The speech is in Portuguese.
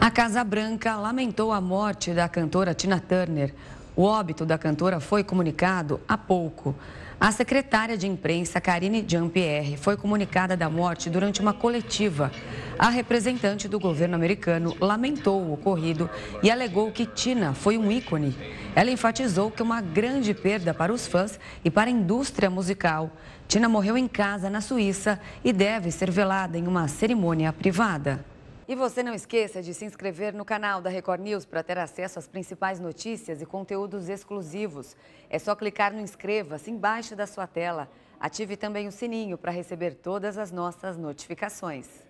A Casa Branca lamentou a morte da cantora Tina Turner. O óbito da cantora foi comunicado há pouco. A secretária de imprensa, Karine Jean-Pierre, foi comunicada da morte durante uma coletiva. A representante do governo americano lamentou o ocorrido e alegou que Tina foi um ícone. Ela enfatizou que é uma grande perda para os fãs e para a indústria musical. Tina morreu em casa, na Suíça, e deve ser velada em uma cerimônia privada. E você não esqueça de se inscrever no canal da Record News para ter acesso às principais notícias e conteúdos exclusivos. É só clicar no inscreva-se embaixo da sua tela. Ative também o sininho para receber todas as nossas notificações.